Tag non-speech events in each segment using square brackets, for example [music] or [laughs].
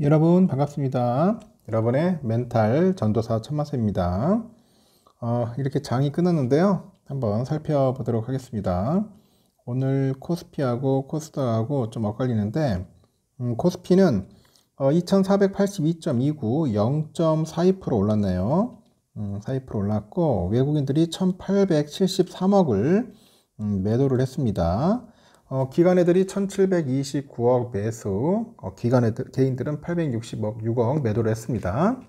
여러분 반갑습니다. 여러분의 멘탈 전도사 천마세입니다. 어, 이렇게 장이 끝났는데요. 한번 살펴보도록 하겠습니다. 오늘 코스피하고 코스닥하고 좀 엇갈리는데 음, 코스피는 어, 2482.29 0.42% 올랐네요. 음, 42% 올랐고 외국인들이 1873억을 음, 매도를 했습니다. 어, 기관애들이 1729억 매수, 어, 기관애들, 개인들은 860억, 6억 매도를 했습니다.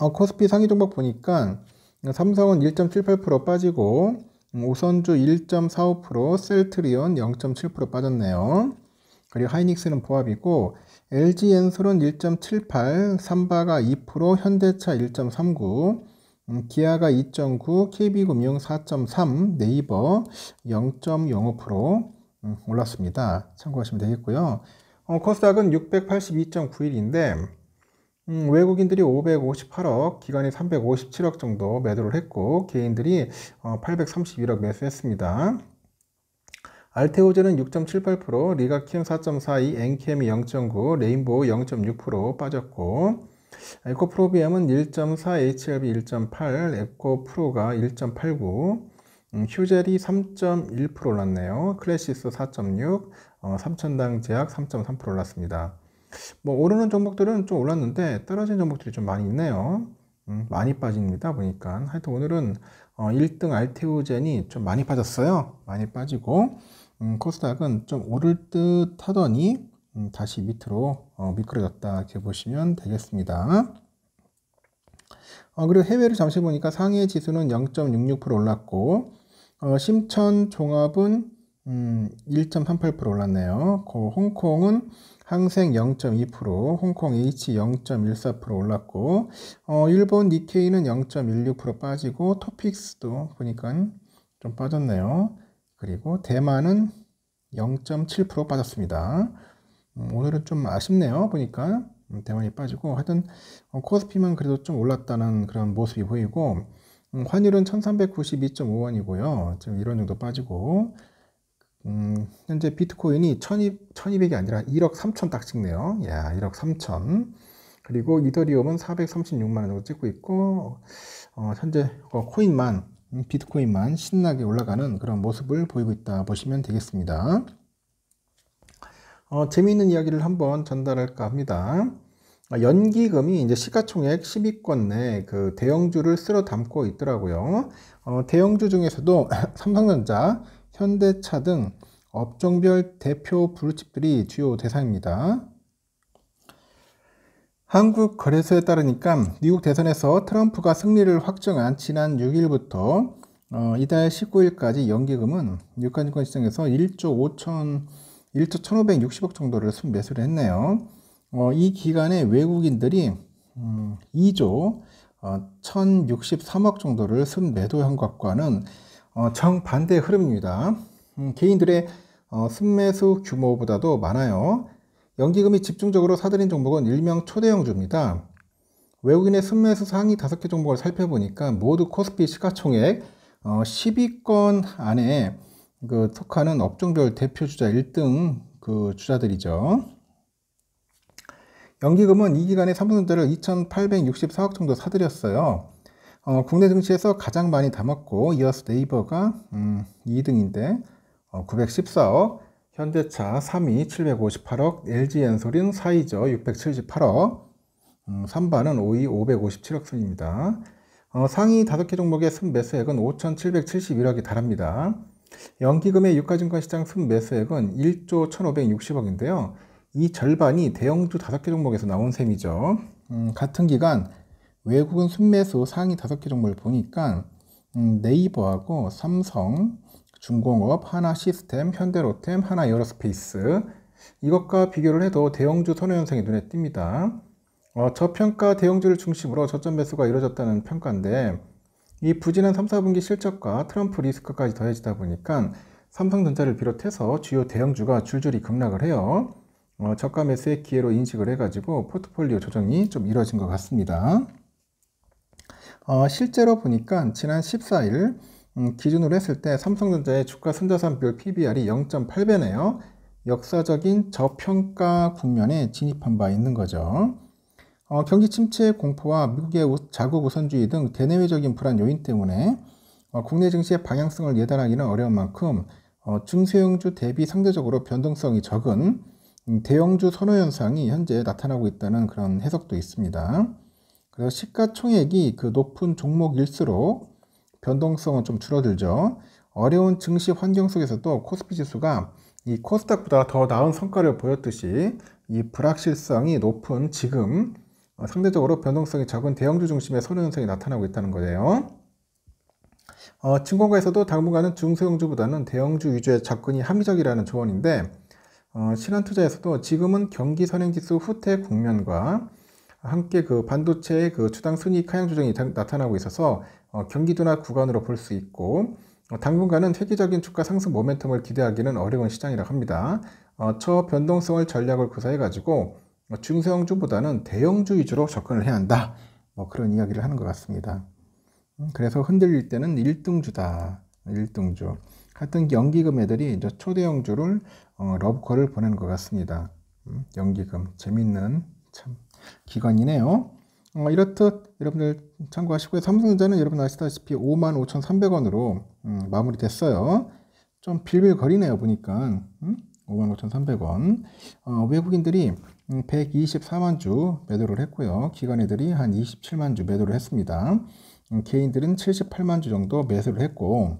어, 코스피 상위 종목 보니까 어, 삼성은 1.78% 빠지고, 음, 우선주 1.45%, 셀트리온 0.7% 빠졌네요. 그리고 하이닉스는 보합이고 LG엔솔은 1.78, 삼바가 2%, 현대차 1.39, 음, 기아가 2.9, KB금융 4.3, 네이버 0.05% 음, 올랐습니다. 참고하시면 되겠고요. 어, 코스닥은 682.91인데 음, 외국인들이 558억, 기관이 357억 정도 매도를 했고 개인들이 어, 831억 매수했습니다. 알테오제는 6.78%, 리가킴 4.42, 엔캠이 0.9, 레인보우 0.6% 빠졌고 에코프로비엠은 1.4, h r b 1.8, 에코프로가 1.89, 음, 휴젤이 3.1% 올랐네요. 클래시스 4.6, 어, 3천당 제약 3.3% 올랐습니다. 뭐 오르는 종목들은 좀 올랐는데 떨어진 종목들이 좀 많이 있네요. 음, 많이 빠집니다 보니까 하여튼 오늘은 어, 1등 알테오젠이 좀 많이 빠졌어요 많이 빠지고 음, 코스닥은 좀 오를 듯 하더니 음, 다시 밑으로 어, 미끄러졌다 이렇게 보시면 되겠습니다. 어, 그리고 해외를 잠시 보니까 상해 지수는 0.66% 올랐고 어, 심천 종합은 음, 1.38% 올랐네요. 그 홍콩은 항생 0.2%, 홍콩 H 0.14% 올랐고 어, 일본 니케이는 0.16% 빠지고 토픽스도 보니까 좀 빠졌네요. 그리고 대만은 0.7% 빠졌습니다. 음, 오늘은 좀 아쉽네요. 보니까 음, 대만이 빠지고 하여튼 어, 코스피만 그래도 좀 올랐다는 그런 모습이 보이고 음, 환율은 1392.5원이고요. 지금 이런 정도 빠지고 음, 현재 비트코인이 1200, 이 아니라 1억 3천 딱 찍네요. 야, 1억 3천. 그리고 이더리움은 436만 원 정도 찍고 있고 어, 현재 어, 코인만 비트코인만 신나게 올라가는 그런 모습을 보이고 있다 보시면 되겠습니다. 어, 재미있는 이야기를 한번 전달할까 합니다. 아, 연기금이 이제 시가총액 10위권 내 그 대형주를 쓸어 담고 있더라고요. 어, 대형주 중에서도 [laughs] 삼성전자, 현대차 등 업종별 대표 블루칩들이 주요 대상입니다. 한국거래소에 따르니까 미국 대선에서 트럼프가 승리를 확정한 지난 6일부터 어, 이달 19일까지 연기금은 유가증권 시장에서 1조 5천 1조 1,560억 정도를 순매수를 했네요. 어, 이 기간에 외국인들이 음, 2조 어, 1,063억 정도를 순매도한 것과는 어, 정반대 흐름입니다. 음, 개인들의 어, 순매수 규모보다도 많아요. 연기금이 집중적으로 사들인 종목은 일명 초대형주입니다. 외국인의 순매수 상위 5개 종목을 살펴보니까 모두 코스피 시가총액 어, 10위권 안에 그 토카는 업종별 대표 주자 1등 그 주자들이죠. 연기금은 이 기간에 삼성전자를 2,864억 정도 사들였어요. 어, 국내 증시에서 가장 많이 담았고 이어서 네이버가 음, 2등인데 어, 914억, 현대차 3위 758억, LG 엔솔인 4위죠 678억, 음, 3반은 5위 557억 순입니다. 어, 상위 5개 종목의 순매수액은 5,771억이 달합니다. 연기금의 유가증권 시장 순매수액은 1조 1,560억인데요. 이 절반이 대형주 5개 종목에서 나온 셈이죠. 음, 같은 기간 외국은 순매수 상위 5개 종목을 보니까 음, 네이버하고 삼성, 중공업, 하나시스템, 현대로템, 하나에어로스페이스 이것과 비교를 해도 대형주 선호 현상이 눈에 띕니다. 어, 저평가 대형주를 중심으로 저점 매수가 이루어졌다는 평가인데 이 부진한 3, 4분기 실적과 트럼프 리스크까지 더해지다 보니까 삼성전자를 비롯해서 주요 대형주가 줄줄이 급락을 해요. 어, 저가 매수의 기회로 인식을 해가지고 포트폴리오 조정이 좀 이뤄진 것 같습니다. 어, 실제로 보니까 지난 14일 음, 기준으로 했을 때 삼성전자의 주가 순자산 비율 PBR이 0.8배네요. 역사적인 저평가 국면에 진입한 바 있는 거죠. 어, 경기 침체 공포와 미국의 우, 자국 우선주의 등 대내외적인 불안 요인 때문에 어, 국내 증시의 방향성을 예단하기는 어려운 만큼 어, 중소형주 대비 상대적으로 변동성이 적은 음, 대형주 선호 현상이 현재 나타나고 있다는 그런 해석도 있습니다. 그래서 시가총액이 그 높은 종목일수록 변동성은 좀 줄어들죠. 어려운 증시 환경 속에서도 코스피 지수가 이 코스닥보다 더 나은 성과를 보였듯이 이 불확실성이 높은 지금 어, 상대적으로 변동성이 적은 대형주 중심의 선호 현상이 나타나고 있다는 거예요. 어, 증권가에서도 당분간은 중소형주보다는 대형주 위주의 접근이 합리적이라는 조언인데 어, 신한투자에서도 지금은 경기 선행지수 후퇴 국면과 함께 그 반도체의 그 주당 순익 하향 조정이 나타나고 있어서 어, 경기도나 구간으로 볼 수 있고 어, 당분간은 획기적인 주가 상승 모멘텀을 기대하기는 어려운 시장이라고 합니다. 어, 저 변동성을 전략을 구사해 가지고 뭐 중소형주보다는 대형주 위주로 접근을 해야 한다. 뭐 그런 이야기를 하는 것 같습니다. 음, 그래서 흔들릴 때는 1등주다. 1등주. 하여튼 연기금 애들이 이제 초대형주를 어, 러브콜을 보내는 것 같습니다. 음, 연기금. 재밌는 참 기관이네요. 어, 이렇듯 여러분들 참고하시고요. 삼성전자는 여러분 아시다시피 55,300원으로 음, 마무리됐어요. 좀 빌빌거리네요 보니까 음? 55,300원 어, 외국인들이 124만 음, 주 매도를 했고요. 기관애들이 한 27만 주 매도를 했습니다. 음, 개인들은 78만 주 정도 매수를 했고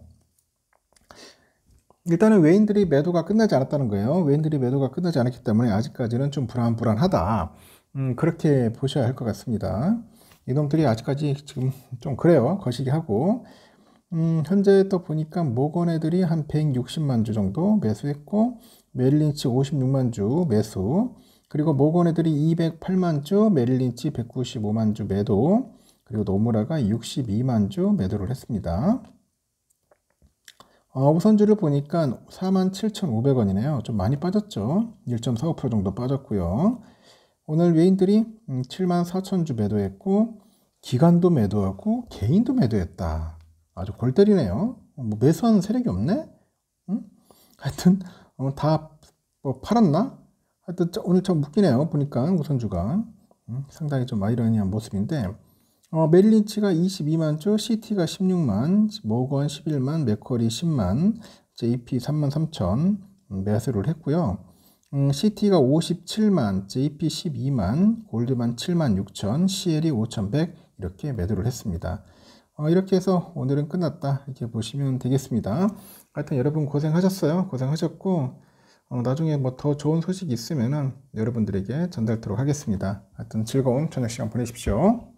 일단은 외인들이 매도가 끝나지 않았다는 거예요. 외인들이 매도가 끝나지 않았기 때문에 아직까지는 좀 불안불안하다. 음, 그렇게 보셔야 할 것 같습니다. 이놈들이 아직까지 지금 좀 그래요. 거시기 하고 음, 현재 또 보니까 모건 애들이 한 160만 주 정도 매수했고 메릴린치 56만 주 매수 그리고 모건 애들이 208만 주, 메릴린치 195만 주 매도, 그리고 노무라가 62만 주 매도를 했습니다. 어, 우선주를 보니까 47,500원이네요. 좀 많이 빠졌죠. 1.45% 정도 빠졌고요. 오늘 외인들이 74,000주 음, 매도했고 기관도 매도하고 개인도 매도했다. 아주 골 때리네요. 어, 뭐 매수하는 세력이 없네? 응? 하여튼 어, 다뭐 팔았나? 하여튼 오늘 참웃기네요 보니까 우선주가 음, 상당히 좀 아이러니한 모습인데 어, 메릴린치가 22만 주, 시티가 16만, 모건 11만, 맥커리 10만, JP 3만 3천 매수를 했고요. 음, CT가 57만, JP 12만, 골드만 7만 6천, CL이 5,100 이렇게 매도를 했습니다. 어, 이렇게 해서 오늘은 끝났다 이렇게 보시면 되겠습니다. 하여튼 여러분 고생하셨어요. 고생하셨고 어, 나중에 뭐 더 좋은 소식이 있으면 여러분들에게 전달토록 하겠습니다. 하여튼 즐거운 저녁 시간 보내십시오.